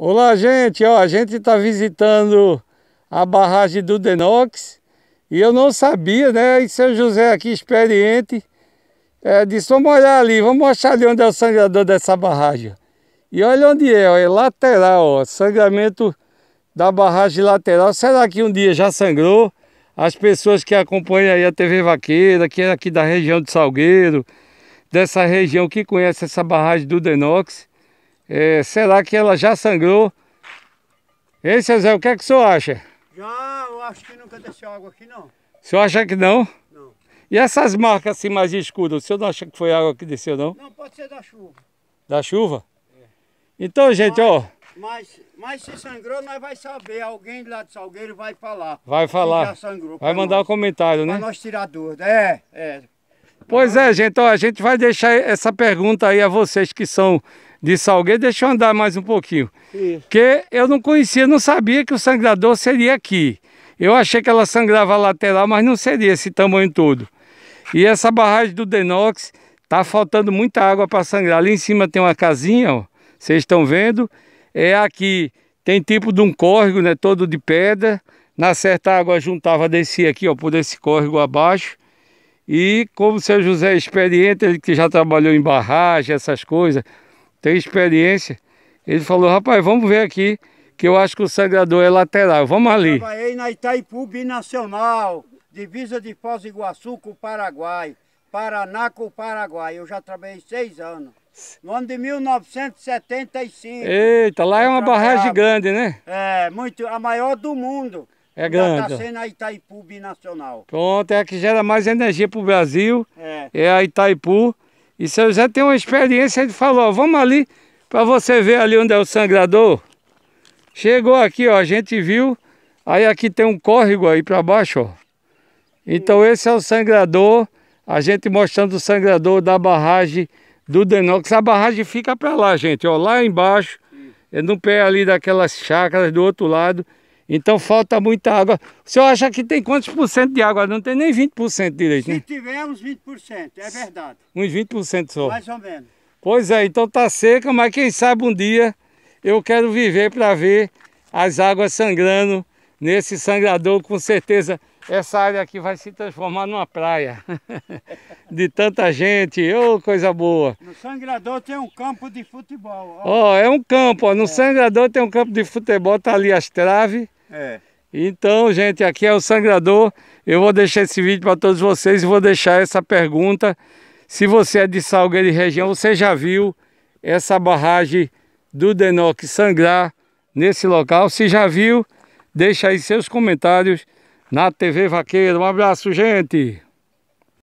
Olá, gente. Ó, a gente está visitando a barragem do Denox e eu não sabia, né? E seu José aqui, experiente, é, disse, vamos olhar ali, vamos achar ali onde é o sangrador dessa barragem. E olha onde é, ó, é lateral, ó, sangramento da barragem lateral. Será que um dia já sangrou? As pessoas que acompanham aí a TV Vaqueira, que é aqui da região de Salgueiro, dessa região que conhece essa barragem do Denox, é, será que ela já sangrou? Ei, seu Zé, o que é que o senhor acha? Já, eu acho que nunca desceu água aqui, não. O senhor acha que não? Não. E essas marcas assim mais escuras, o senhor não acha que foi água que desceu, não? Não, pode ser da chuva. Da chuva? É. Então, gente, mas, ó... Mas, mas se sangrou, nós vai saber. Alguém lá de Salgueiro vai falar. Vai falar. Já sangrou. Vai mandar o um comentário, né? Para nós tirar dúvida. É, é. Pois é, gente, ó, a gente vai deixar essa pergunta aí a vocês que são de Salgueiro, deixa eu andar mais um pouquinho. Isso. Que eu não conhecia, não sabia que o sangrador seria aqui. Eu achei que ela sangrava lateral, mas não seria esse tamanho todo. E essa barragem do Denox, tá faltando muita água para sangrar. Ali em cima tem uma casinha, ó, vocês estão vendo. É aqui, tem tipo de um córrego, né, todo de pedra. Na certa água juntava, descia aqui, ó, por esse córrego abaixo. E como o seu José é experiente, ele que já trabalhou em barragem, essas coisas, tem experiência, ele falou, rapaz, vamos ver aqui, que eu acho que o sangrador é lateral, vamos ali. Eu trabalhei na Itaipu Binacional, divisa de Foz do Iguaçu com o Paraguai, Paraná com o Paraguai, eu já trabalhei seis anos. No ano de 1975. Eita, lá é uma barragem grande, né? É, muito, a maior do mundo. É tá grande. Está sendo a Itaipu Binacional. Pronto, é a que gera mais energia para o Brasil. É. é. a Itaipu. E senhor já tem uma experiência, ele falou, vamos ali para você ver ali onde é o sangrador. Chegou aqui, ó, a gente viu. Aí aqui tem um córrego aí para baixo, ó. Então esse é o sangrador. A gente mostrando o sangrador da barragem do Denox. A barragem fica para lá, gente, ó, lá embaixo. É no pé ali daquelas chácaras do outro lado. Então falta muita água. O senhor acha que tem quantos por cento de água? Não tem nem 20% direito, Se né? Se tiver uns 20%, é verdade. Uns 20% só. Mais ou menos. Pois é, então tá seca, mas quem sabe um dia eu quero viver para ver as águas sangrando nesse sangrador. Com certeza essa área aqui vai se transformar numa praia de tanta gente. Ô, oh, coisa boa! No sangrador tem um campo de futebol. Ó, oh, é um campo, ó. no é. sangrador tem um campo de futebol, tá ali as traves. É. Então, gente, aqui é o Sangrador. Eu vou deixar esse vídeo para todos vocês e vou deixar essa pergunta. Se você é de Salgueiro e região, você já viu essa barragem do Denoc sangrar nesse local? Se já viu, deixa aí seus comentários na TV Vaqueira. Um abraço, gente!